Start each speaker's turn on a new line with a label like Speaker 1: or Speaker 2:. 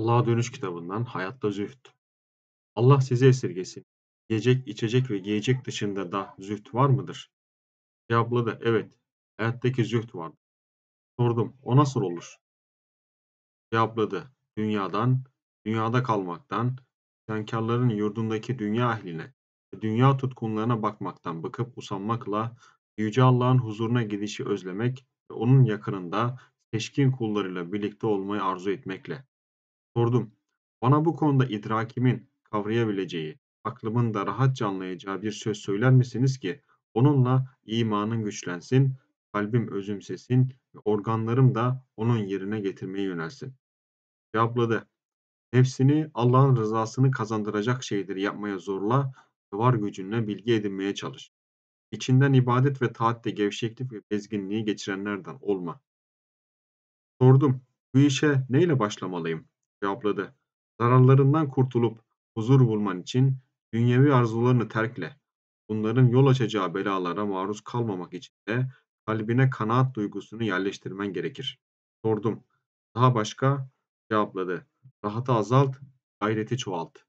Speaker 1: Allah'a Dönüş kitabından Hayatta züht. Allah sizi esirgesin. Yiyecek, içecek ve giyecek dışında da züht var mıdır?
Speaker 2: Cevapladı, evet.
Speaker 1: Hayattaki züht var. Sordum, o nasıl olur? Cevapladı, dünyadan, dünyada kalmaktan, isyankarların yurdundaki dünya ehline ve dünya tutkunlarına bakmaktan bıkıp usanmakla Yüce Allah'ın huzuruna gidişi özlemek ve onun yakınında seçkin kullarıyla birlikte olmayı arzu etmekle. Sordum: "Bana bu konuda idrakimin kavrayabileceği, aklımın da rahatça anlayacağı bir söz söyler misiniz ki, onunla imanın güçlensin, kalbim özümsesin ve organlarım da onun yerine getirmeye yönelsin?" Cevapladı: "Nefsini Allah'ın rızasını kazandıracak şeyleri yapmaya zorla ve var gücünle bilgi edinmeye çalış. İçinden ibadet ve taatte gevşeklik ve bezginliği geçirenlerden olma." Sordum: "Bu işe neyle başlamalıyım?" cevapladı. Zararlarından kurtulup huzur bulman için dünyevi arzularını terkle. Bunların yol açacağı belalara maruz kalmamak için de kalbine kanaat duygusunu yerleştirmen gerekir. Sordum. Daha başka? Cevapladı. Rahatı azalt, gayreti çoğalt.